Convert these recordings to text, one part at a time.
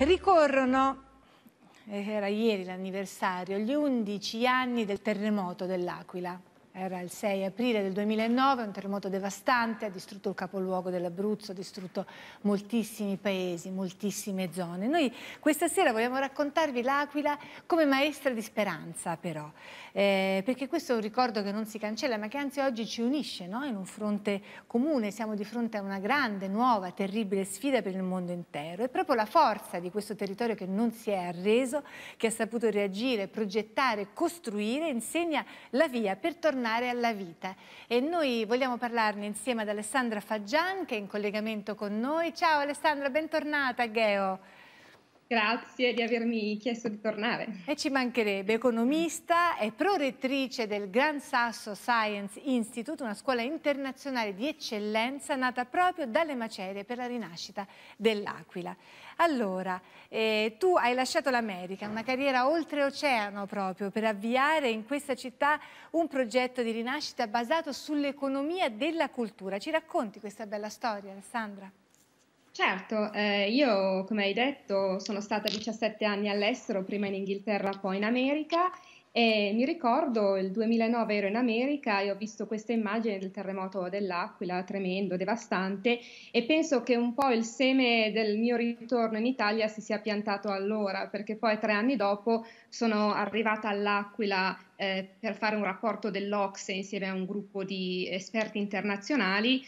Ricorrono eh, era ieri l'anniversario, gli 11 anni del terremoto dell'Aquila. Era il 6 aprile del 2009, un terremoto devastante, ha distrutto il capoluogo dell'Abruzzo, ha distrutto moltissimi paesi, moltissime zone. Noi questa sera vogliamo raccontarvi l'Aquila come maestra di speranza però, eh, perché questo è un ricordo che non si cancella, ma che anzi oggi ci unisce no? in un fronte comune. Siamo di fronte a una grande, nuova, terribile sfida per il mondo intero. È proprio la forza di questo territorio che non si è arreso, che ha saputo reagire, progettare, costruire, insegna la via per tornare tornare alla vita. E noi vogliamo parlarne insieme ad Alessandra Faggian che è in collegamento con noi. Ciao Alessandra, bentornata Gheo. Grazie di avermi chiesto di tornare. E ci mancherebbe, economista e prorettrice del Gran Sasso Science Institute, una scuola internazionale di eccellenza nata proprio dalle macerie per la rinascita dell'Aquila. Allora, eh, tu hai lasciato l'America, una carriera oltreoceano proprio, per avviare in questa città un progetto di rinascita basato sull'economia della cultura. Ci racconti questa bella storia, Alessandra? Certo, eh, io come hai detto sono stata 17 anni all'estero, prima in Inghilterra, poi in America e mi ricordo il 2009 ero in America e ho visto questa immagine del terremoto dell'Aquila, tremendo, devastante, e penso che un po' il seme del mio ritorno in Italia si sia piantato allora, perché poi tre anni dopo sono arrivata all'Aquila eh, per fare un rapporto dell'Ocse insieme a un gruppo di esperti internazionali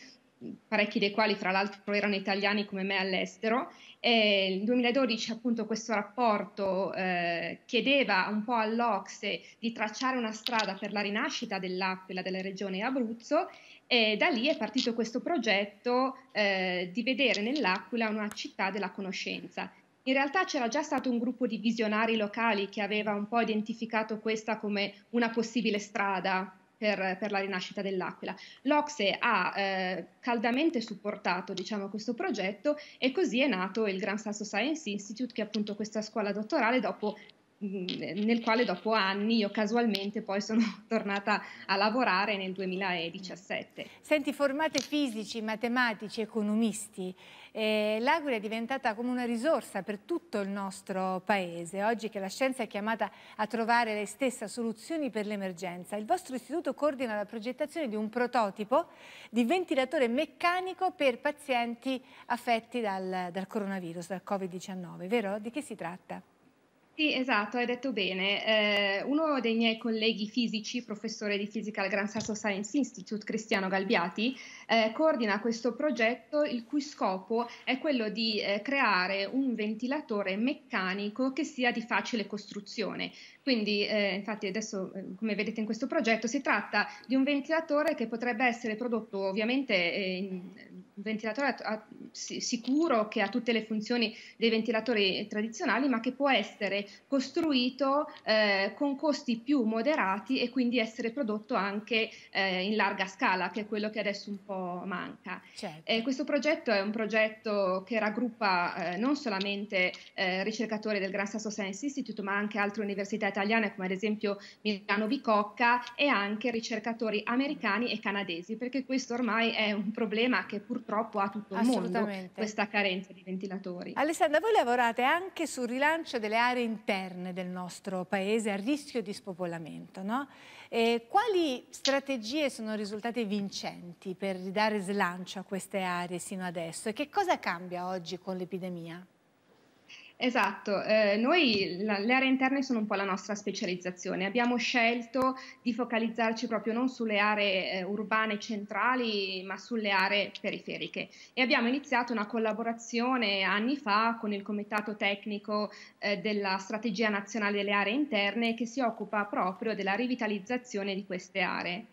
parecchi dei quali tra l'altro erano italiani come me all'estero. E nel 2012 appunto questo rapporto eh, chiedeva un po' all'Ocse di tracciare una strada per la rinascita dell'Aquila, della regione Abruzzo e da lì è partito questo progetto eh, di vedere nell'Aquila una città della conoscenza. In realtà c'era già stato un gruppo di visionari locali che aveva un po' identificato questa come una possibile strada per, per la rinascita dell'Aquila. L'Ocse ha eh, caldamente supportato diciamo, questo progetto e così è nato il Gran Sasso Science Institute, che è appunto questa scuola dottorale dopo nel quale dopo anni io casualmente poi sono tornata a lavorare nel 2017. Senti, formate fisici, matematici, economisti, eh, l'Aquila è diventata come una risorsa per tutto il nostro paese. Oggi che la scienza è chiamata a trovare le stesse soluzioni per l'emergenza, il vostro istituto coordina la progettazione di un prototipo di ventilatore meccanico per pazienti affetti dal, dal coronavirus, dal Covid-19, vero? Di che si tratta? Sì, esatto, hai detto bene. Eh, uno dei miei colleghi fisici, professore di fisica al Grand Sasso Science Institute, Cristiano Galbiati, eh, coordina questo progetto il cui scopo è quello di eh, creare un ventilatore meccanico che sia di facile costruzione. Quindi, eh, infatti, adesso, eh, come vedete in questo progetto, si tratta di un ventilatore che potrebbe essere prodotto ovviamente eh, in ventilatore a, sicuro che ha tutte le funzioni dei ventilatori tradizionali, ma che può essere costruito eh, con costi più moderati e quindi essere prodotto anche eh, in larga scala, che è quello che adesso un po' manca. Certo. Eh, questo progetto è un progetto che raggruppa eh, non solamente eh, ricercatori del Gran Sasso Science Institute, ma anche altre università italiane, come ad esempio Milano Bicocca, e anche ricercatori americani e canadesi, perché questo ormai è un problema che purtroppo purtroppo ha tutto il mondo questa carenza di ventilatori. Alessandra, voi lavorate anche sul rilancio delle aree interne del nostro paese a rischio di spopolamento, no? E quali strategie sono risultate vincenti per ridare slancio a queste aree sino adesso e che cosa cambia oggi con l'epidemia? Esatto, eh, noi la, le aree interne sono un po' la nostra specializzazione, abbiamo scelto di focalizzarci proprio non sulle aree eh, urbane centrali ma sulle aree periferiche e abbiamo iniziato una collaborazione anni fa con il Comitato Tecnico eh, della Strategia Nazionale delle Aree Interne che si occupa proprio della rivitalizzazione di queste aree.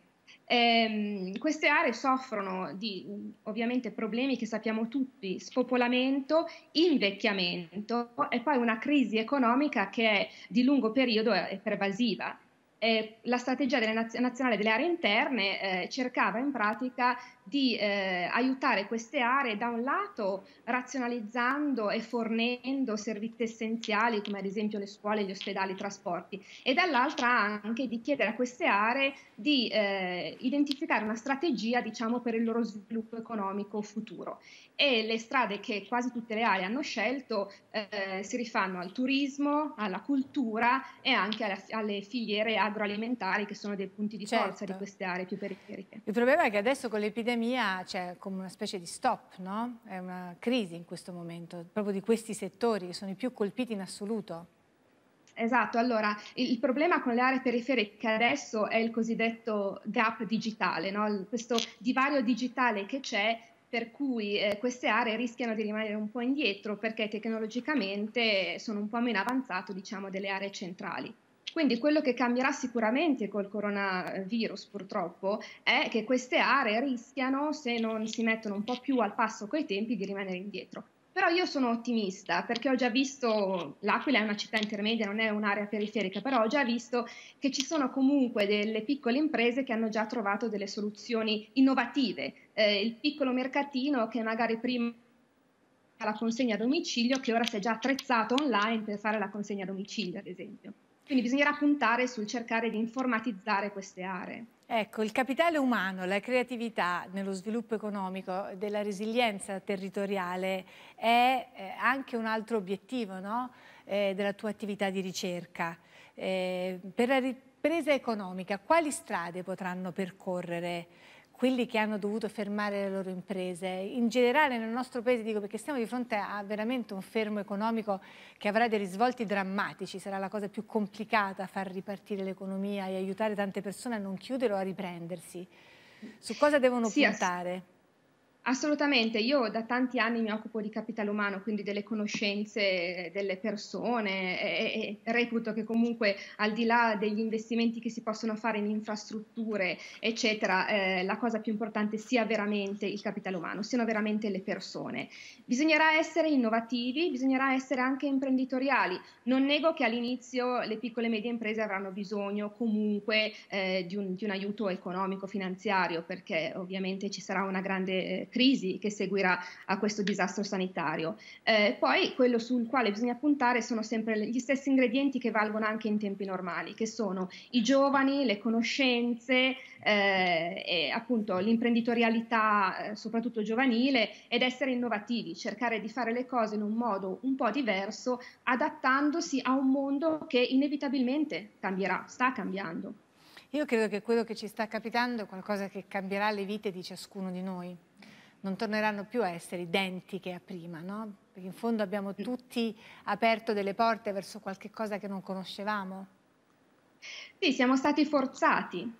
Eh, queste aree soffrono di ovviamente problemi che sappiamo tutti, spopolamento, invecchiamento e poi una crisi economica che è di lungo periodo e pervasiva. Eh, la strategia delle naz- nazionale delle aree interne eh, cercava in pratica di eh, aiutare queste aree da un lato razionalizzando e fornendo servizi essenziali come ad esempio le scuole, gli ospedali, i trasporti e dall'altra anche di chiedere a queste aree di eh, identificare una strategia diciamo per il loro sviluppo economico futuro e le strade che quasi tutte le aree hanno scelto eh, si rifanno al turismo, alla cultura e anche alla, alle filiere agroalimentari che sono dei punti di certo. forza di certo. queste aree più periferiche. Il problema è che adesso con l'epidemia c'è come una specie di stop, no? È una crisi in questo momento, proprio di questi settori che sono i più colpiti in assoluto. Esatto, allora il problema con le aree periferiche adesso è il cosiddetto gap digitale, no? questo divario digitale che c'è per cui eh, queste aree rischiano di rimanere un po' indietro perché tecnologicamente sono un po' meno avanzate diciamo, delle aree centrali. Quindi quello che cambierà sicuramente col coronavirus purtroppo è che queste aree rischiano, se non si mettono un po' più al passo coi tempi, di rimanere indietro. Però io sono ottimista perché ho già visto, l'Aquila è una città intermedia, non è un'area periferica, però ho già visto che ci sono comunque delle piccole imprese che hanno già trovato delle soluzioni innovative. Eh, il piccolo mercatino che magari prima la consegna a domicilio, che ora si è già attrezzato online per fare la consegna a domicilio, ad esempio. Quindi bisognerà puntare sul cercare di informatizzare queste aree. Ecco, il capitale umano, la creatività nello sviluppo economico della resilienza territoriale è eh, anche un altro obiettivo no? eh, della tua attività di ricerca. Eh, per la ripresa economica, quali strade potranno percorrere quelli che hanno dovuto fermare le loro imprese. In generale nel nostro paese dico perché siamo di fronte a veramente un fermo economico che avrà dei risvolti drammatici, sarà la cosa più complicata far ripartire l'economia e aiutare tante persone a non chiudere o a riprendersi. Su cosa devono sì, puntare? Assolutamente, io da tanti anni mi occupo di capitale umano, quindi delle conoscenze delle persone e, e, reputo che comunque al di là degli investimenti che si possono fare in infrastrutture, eccetera, eh, la cosa più importante sia veramente il capitale umano, siano veramente le persone. Bisognerà essere innovativi, bisognerà essere anche imprenditoriali. Non nego che all'inizio le piccole e medie imprese avranno bisogno comunque eh, di, un, di, un, aiuto economico, finanziario, perché ovviamente ci sarà una grande... Eh, crisi che seguirà a questo disastro sanitario. Eh, poi quello sul quale bisogna puntare sono sempre gli stessi ingredienti che valgono anche in tempi normali, che sono i giovani, le conoscenze, eh, e appunto l'imprenditorialità, eh, soprattutto giovanile, ed essere innovativi, cercare di fare le cose in un modo un po' diverso, adattandosi a un mondo che inevitabilmente cambierà, sta cambiando. Io credo che quello che ci sta capitando è qualcosa che cambierà le vite di ciascuno di noi non torneranno più a essere identiche a prima, no? Perché in fondo abbiamo mm. tutti aperto delle porte verso qualche cosa che non conoscevamo. Sì, siamo stati forzati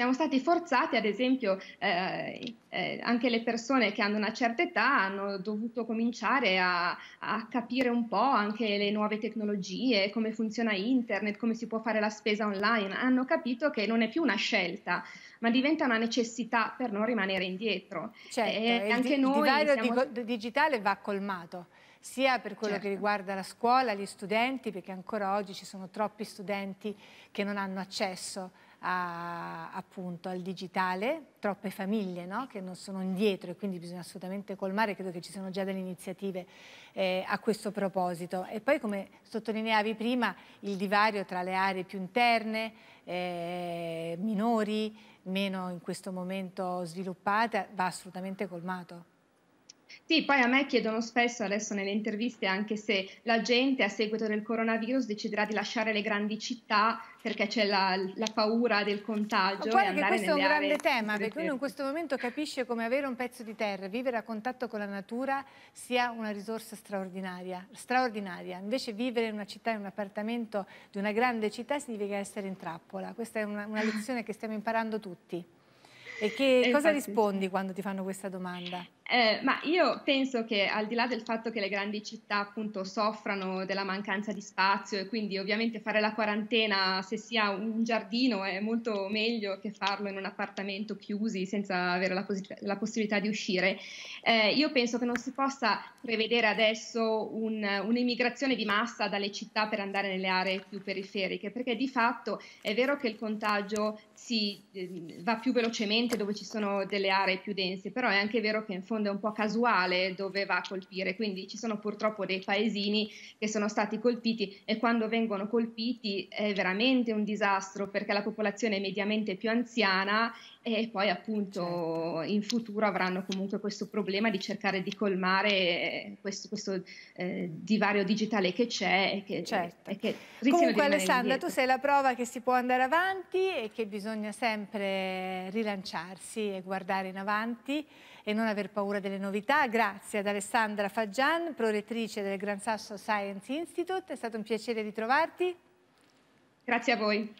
siamo stati forzati, ad esempio, eh, eh, anche le persone che hanno una certa età hanno dovuto cominciare a, a, capire un po' anche le nuove tecnologie, come funziona internet, come si può fare la spesa online, hanno capito che non è più una scelta, ma diventa una necessità per non rimanere indietro. Certo, e anche il noi divario siamo... digitale va colmato sia per quello certo. che riguarda la scuola, gli studenti, perché ancora oggi ci sono troppi studenti che non hanno accesso a, appunto, al digitale, troppe famiglie no? che non sono indietro e quindi bisogna assolutamente colmare, credo che ci siano già delle iniziative eh, a questo proposito. E poi come sottolineavi prima il divario tra le aree più interne, eh, minori, meno in questo momento sviluppate, va assolutamente colmato. Sì, poi a me chiedono spesso adesso nelle interviste anche se la gente a seguito del coronavirus deciderà di lasciare le grandi città perché c'è la, la paura del contagio. Ma che questo è un grande tema perché uno in questo momento capisce come avere un pezzo di terra, vivere a contatto con la natura sia una risorsa straordinaria, straordinaria. Invece vivere in una città, in un appartamento di una grande città significa essere in trappola. Questa è una, una lezione che stiamo imparando tutti. E che, e cosa esatto, rispondi sì. quando ti fanno questa domanda? Eh, ma io penso che al di là del fatto che le grandi città appunto soffrano della mancanza di spazio e quindi ovviamente fare la quarantena se si ha un giardino è molto meglio che farlo in un appartamento chiusi senza avere la, poss- la possibilità di uscire, eh, io penso che non si possa prevedere adesso un, un'immigrazione di massa dalle città per andare nelle aree più periferiche perché di fatto è vero che il contagio si, eh, va più velocemente dove ci sono delle aree più dense, però è anche vero che in fondo seconda è un po' casuale dove va a colpire, quindi ci sono purtroppo dei paesini che sono stati colpiti e quando vengono colpiti è veramente un disastro perché la popolazione è mediamente più anziana e poi appunto certo. in futuro avranno comunque questo problema di cercare di colmare questo, questo eh, divario digitale che c'è e che, certo. e che comunque Alessandra indietro. tu sei la prova che si può andare avanti e che bisogna sempre rilanciarsi e guardare in avanti e non aver paura delle novità. Grazie ad Alessandra Faggian, prorettrice del Gran Sasso Science Institute. È stato un piacere ritrovarti. Grazie a voi.